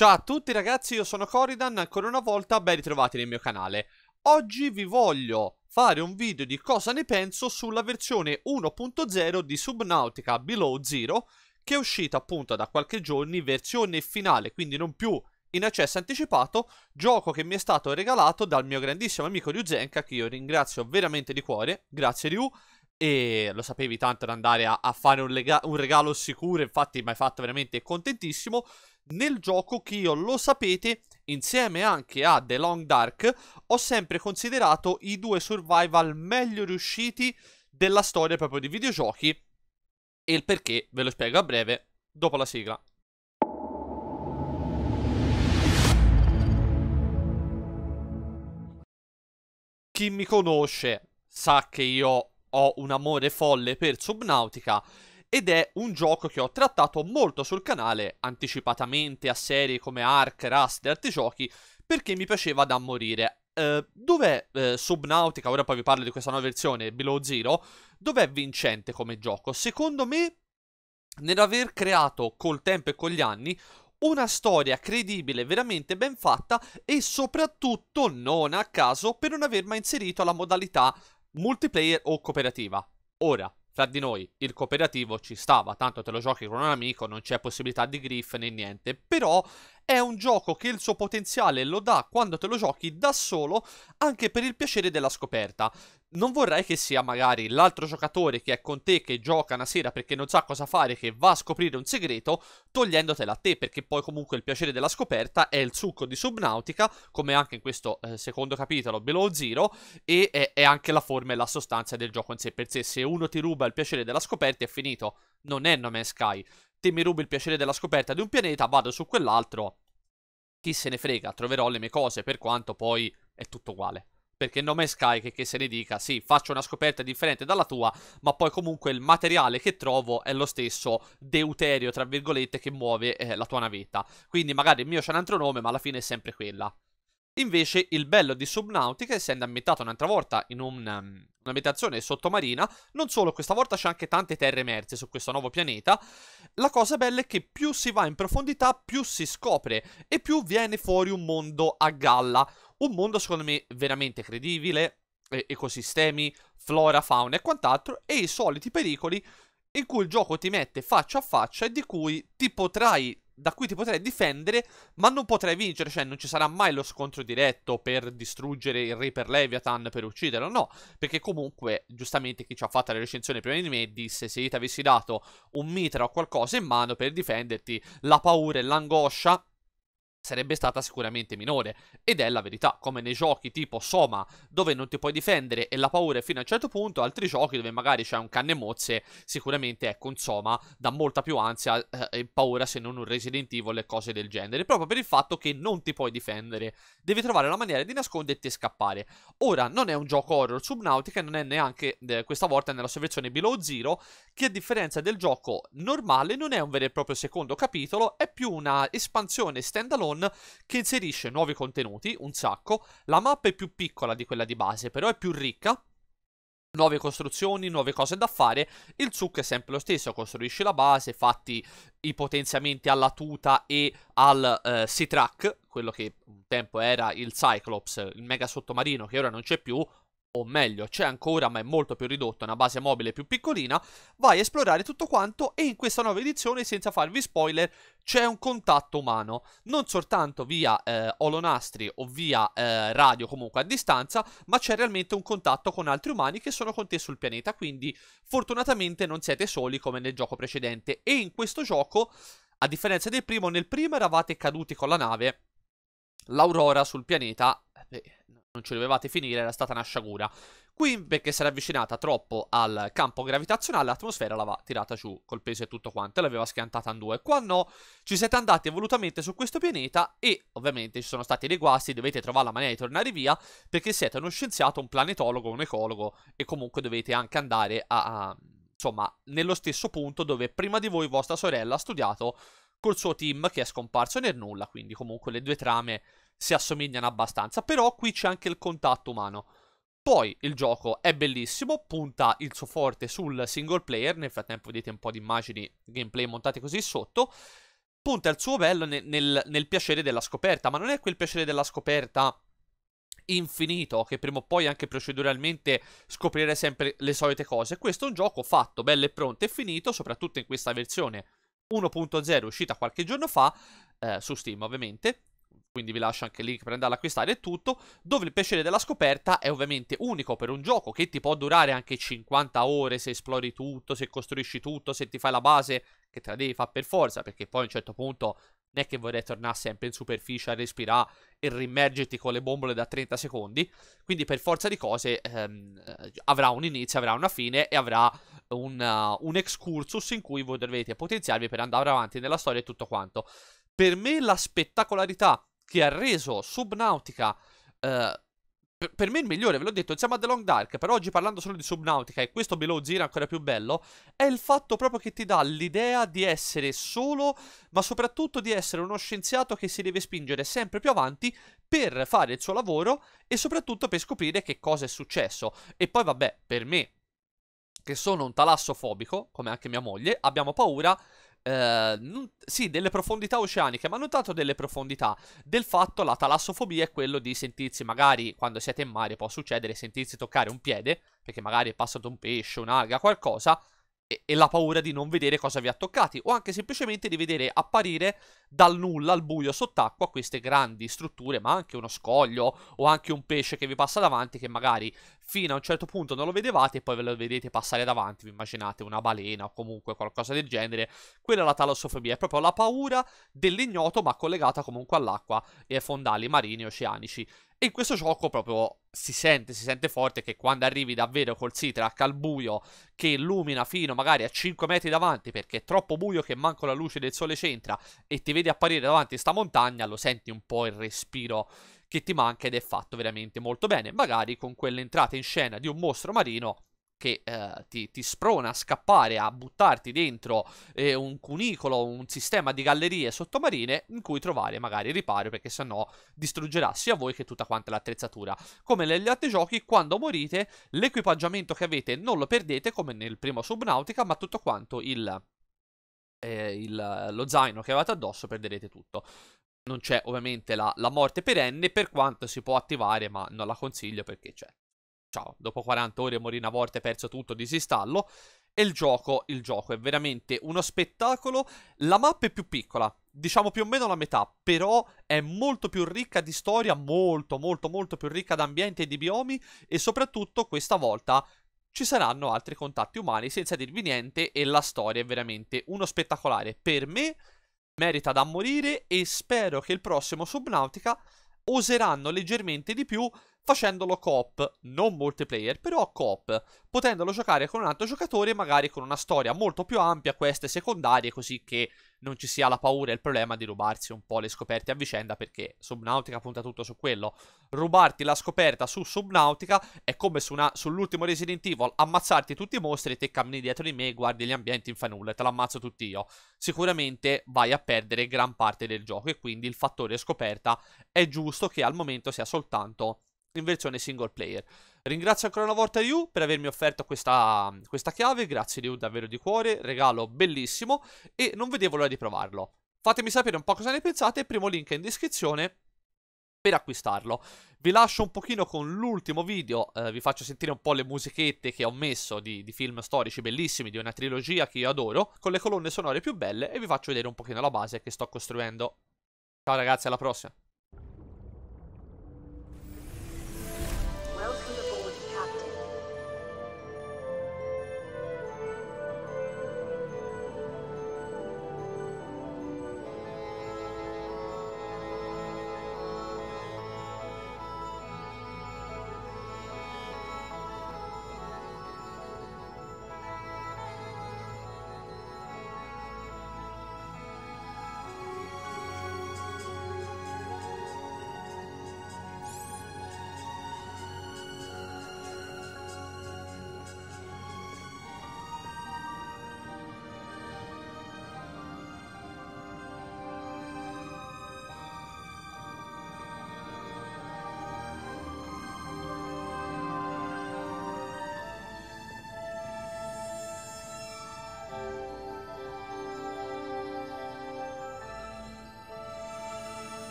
Ciao a tutti ragazzi, io sono Coridan, ancora una volta ben ritrovati nel mio canale. Oggi vi voglio fare un video di cosa ne penso sulla versione 1.0 di Subnautica Below Zero, che è uscita appunto da qualche giorno, versione finale, quindi non più in accesso anticipato, gioco che mi è stato regalato dal mio grandissimo amico Ryu Zenka, che io ringrazio veramente di cuore, grazie Ryu, e lo sapevi tanto da andare a, a fare un, un, regalo sicuro, infatti mi hai fatto veramente contentissimo nel gioco che io lo sapete insieme anche a The Long Dark ho sempre considerato i due survival meglio riusciti della storia proprio di videogiochi e il perché ve lo spiego a breve dopo la sigla. Chi mi conosce sa che io ho un amore folle per Subnautica ed è un gioco che ho trattato molto sul canale, anticipatamente a serie come Ark, Rust e altri giochi, perché mi piaceva da morire. Uh, dov'è uh, Subnautica, ora poi vi parlo di questa nuova versione, Below Zero, dov'è vincente come gioco? Secondo me, nell'aver creato col tempo e con gli anni una storia credibile, veramente ben fatta e soprattutto, non a caso, per non aver mai inserito la modalità multiplayer o cooperativa. Ora, tra di noi, il cooperativo ci stava, tanto te lo giochi con un amico, non c'è possibilità di griff né niente, però è un gioco che il suo potenziale lo dà quando te lo giochi da solo, anche per il piacere della scoperta. Non vorrei che sia magari l'altro giocatore che è con te che gioca una sera perché non sa cosa fare, che va a scoprire un segreto, togliendotela a te, perché poi comunque il piacere della scoperta è il succo di Subnautica, come anche in questo eh, secondo capitolo Below Zero, e è, è anche la forma e la sostanza del gioco in sé per sé. Se uno ti ruba il piacere della scoperta è finito, non è No Man's Sky. Te mi rubi il piacere della scoperta di un pianeta, vado su quell'altro, chi se ne frega, troverò le mie cose, per quanto poi è tutto uguale. Perché nome Sky che, che se ne dica, sì, faccio una scoperta differente dalla tua, ma poi comunque il materiale che trovo è lo stesso deuterio, tra virgolette, che muove eh, la tua navetta. Quindi magari il mio c'è un altro nome, ma alla fine è sempre quella. Invece il bello di Subnautica, essendo ambientato un'altra volta in un, um, un'abitazione sottomarina, non solo, questa volta c'è anche tante terre emerse su questo nuovo pianeta. La cosa bella è che più si va in profondità, più si scopre e più viene fuori un mondo a galla. Un mondo, secondo me, veramente credibile, ecosistemi, flora, fauna e quant'altro, e i soliti pericoli in cui il gioco ti mette faccia a faccia e di cui ti potrai da cui ti potrai difendere, ma non potrai vincere, cioè non ci sarà mai lo scontro diretto per distruggere il Reaper Leviathan per ucciderlo, no, perché comunque, giustamente chi ci ha fatto la recensione prima di me disse se io ti avessi dato un mitra o qualcosa in mano per difenderti, la paura e l'angoscia sarebbe stata sicuramente minore. Ed è la verità, come nei giochi tipo Soma, dove non ti puoi difendere e la paura è fino a un certo punto, altri giochi dove magari c'è un canne mozze, sicuramente ecco, insomma, dà molta più ansia eh, e paura se non un Resident Evil e cose del genere, proprio per il fatto che non ti puoi difendere, devi trovare la maniera di nasconderti e scappare. Ora, non è un gioco horror Subnautica, non è neanche eh, questa volta nella sua versione Below Zero, che a differenza del gioco normale non è un vero e proprio secondo capitolo, è più una espansione standalone add-on che inserisce nuovi contenuti, un sacco. La mappa è più piccola di quella di base, però è più ricca. Nuove costruzioni, nuove cose da fare. Il succo è sempre lo stesso: costruisci la base, fatti i potenziamenti alla tuta e al eh, C-Track, quello che un tempo era il Cyclops, il mega sottomarino, che ora non c'è più, o meglio c'è ancora ma è molto più ridotta, una base mobile più piccolina, vai a esplorare tutto quanto e in questa nuova edizione, senza farvi spoiler, c'è un contatto umano, non soltanto via eh, olonastri o via eh, radio comunque a distanza, ma c'è realmente un contatto con altri umani che sono con te sul pianeta, quindi fortunatamente non siete soli come nel gioco precedente e in questo gioco, a differenza del primo, nel primo eravate caduti con la nave, l'aurora sul pianeta... Eh, beh, non ci dovevate finire era stata una sciagura. Qui perché si era avvicinata troppo al campo gravitazionale, l'atmosfera l'aveva tirata giù col peso e tutto quanto, e l'aveva schiantata in due. Qua no, ci siete andati evolutamente su questo pianeta e ovviamente ci sono stati dei guasti, dovete trovare la maniera di tornare via perché siete uno scienziato, un planetologo, un ecologo e comunque dovete anche andare a, a insomma, nello stesso punto dove prima di voi vostra sorella ha studiato col suo team che è scomparso nel nulla, quindi comunque le due trame si assomigliano abbastanza, però qui c'è anche il contatto umano. Poi il gioco è bellissimo, punta il suo forte sul single player, nel frattempo vedete un po' di immagini gameplay montate così sotto, punta il suo bello nel, nel, nel piacere della scoperta, ma non è quel piacere della scoperta infinito che prima o poi anche proceduralmente scoprire sempre le solite cose. Questo è un gioco fatto, bello e pronto e finito, soprattutto in questa versione 1.0 uscita qualche giorno fa, eh, su Steam ovviamente, quindi vi lascio anche il link per andare ad acquistare e tutto, dove il piacere della scoperta è ovviamente unico per un gioco che ti può durare anche 50 ore se esplori tutto, se costruisci tutto, se ti fai la base, che te la devi fare per forza, perché poi a un certo punto non è che vorrei tornare sempre in superficie a respirare e rimergerti con le bombole da 30 secondi, quindi per forza di cose ehm, avrà un inizio, avrà una fine e avrà un, uh, un excursus in cui voi dovrete potenziarvi per andare avanti nella storia e tutto quanto. Per me la spettacolarità che ha reso Subnautica eh, per me il migliore, ve l'ho detto, insieme a The Long Dark, però oggi parlando solo di Subnautica e questo Below Zero ancora più bello, è il fatto proprio che ti dà l'idea di essere solo, ma soprattutto di essere uno scienziato che si deve spingere sempre più avanti per fare il suo lavoro e soprattutto per scoprire che cosa è successo. E poi vabbè, per me, che sono un talassofobico, come anche mia moglie, abbiamo paura eh, non, sì, delle profondità oceaniche, ma non tanto delle profondità, del fatto la talassofobia è quello di sentirsi magari quando siete in mare può succedere sentirsi toccare un piede, perché magari è passato un pesce, un'alga, qualcosa e, e la paura di non vedere cosa vi ha toccati o anche semplicemente di vedere apparire dal nulla al buio sott'acqua queste grandi strutture ma anche uno scoglio o anche un pesce che vi passa davanti che magari fino a un certo punto non lo vedevate e poi ve lo vedete passare davanti vi immaginate una balena o comunque qualcosa del genere quella è la talassofobia è proprio la paura dell'ignoto ma collegata comunque all'acqua e ai fondali marini e oceanici e in questo gioco proprio si sente, si sente forte che quando arrivi davvero col Citrack al buio che illumina fino magari a 5 metri davanti perché è troppo buio che manco la luce del sole c'entra e ti vedi apparire davanti a sta montagna, lo senti un po' il respiro che ti manca ed è fatto veramente molto bene. Magari con quell'entrata in scena di un mostro marino che eh, ti, ti, sprona a scappare, a buttarti dentro eh, un cunicolo, un sistema di gallerie sottomarine in cui trovare magari riparo perché sennò distruggerà sia voi che tutta quanta l'attrezzatura. Come negli altri giochi, quando morite, l'equipaggiamento che avete non lo perdete come nel primo Subnautica, ma tutto quanto il, eh, il, lo zaino che avete addosso perderete tutto. Non c'è ovviamente la, la morte perenne, per quanto si può attivare, ma non la consiglio perché c'è ciao, dopo 40 ore morì una volta e perso tutto, disinstallo. E il gioco, il gioco è veramente uno spettacolo. La mappa è più piccola, diciamo più o meno la metà, però è molto più ricca di storia, molto, molto, molto più ricca di ambienti e di biomi. E soprattutto questa volta ci saranno altri contatti umani senza dirvi niente. E la storia è veramente uno spettacolare. Per me merita da morire e spero che il prossimo Subnautica oseranno leggermente di più facendolo coop, non multiplayer, però coop, potendolo giocare con un altro giocatore, magari con una storia molto più ampia, queste secondarie, così che non ci sia la paura e il problema di rubarsi un po' le scoperte a vicenda, perché Subnautica punta tutto su quello. Rubarti la scoperta su Subnautica è come su una, sull'ultimo Resident Evil, ammazzarti tutti i mostri e te cammini dietro di me e guardi gli ambienti in fa nulla, te l'ammazzo tutti io. Sicuramente vai a perdere gran parte del gioco e quindi il fattore scoperta è giusto che al momento sia soltanto in versione single player. Ringrazio ancora una volta Ryu per avermi offerto questa, questa chiave, grazie Ryu davvero di cuore, regalo bellissimo e non vedevo l'ora di provarlo. Fatemi sapere un po' cosa ne pensate, primo link in descrizione per acquistarlo. Vi lascio un pochino con l'ultimo video, eh, vi faccio sentire un po' le musichette che ho messo di, di, film storici bellissimi, di una trilogia che io adoro, con le colonne sonore più belle e vi faccio vedere un pochino la base che sto costruendo. Ciao ragazzi, alla prossima!